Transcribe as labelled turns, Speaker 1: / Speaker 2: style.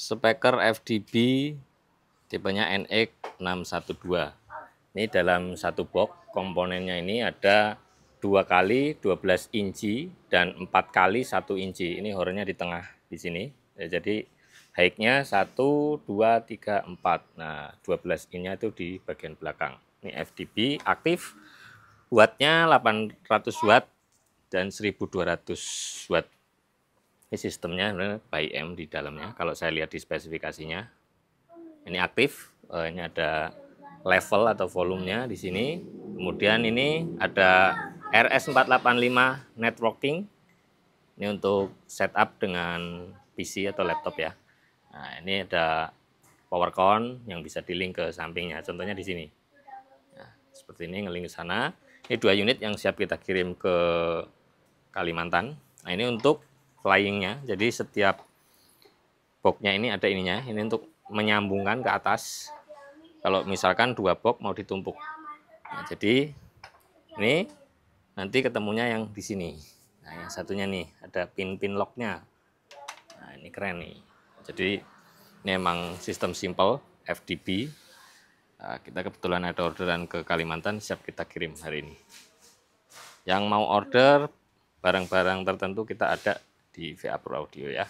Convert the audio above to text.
Speaker 1: speaker FDB tipenya NX612 ini dalam satu box komponennya ini ada dua kali 12 inci dan empat kali satu inci ini horornya di tengah di sini ya, jadi high-nya 1, 2, 3, 4 nah 12 innya itu di bagian belakang ini FDB aktif wattnya 800 watt dan 1200 watt ini sistemnya by M di dalamnya. Kalau saya lihat di spesifikasinya, ini aktif. Eh, ini ada level atau volumenya di sini. Kemudian ini ada RS485 networking. Ini untuk setup dengan PC atau laptop ya. Nah, ini ada power con yang bisa di-link ke sampingnya. Contohnya di sini. Nah, seperti ini ngelink ke sana. Ini dua unit yang siap kita kirim ke Kalimantan. Nah, ini untuk flyingnya jadi setiap boxnya ini ada ininya ini untuk menyambungkan ke atas kalau misalkan dua box mau ditumpuk nah, jadi ini nanti ketemunya yang di sini nah yang satunya nih ada pin-pin locknya nah ini keren nih jadi ini emang sistem simple FDB nah, kita kebetulan ada orderan ke Kalimantan siap kita kirim hari ini yang mau order barang-barang tertentu kita ada di VA Pro Audio ya.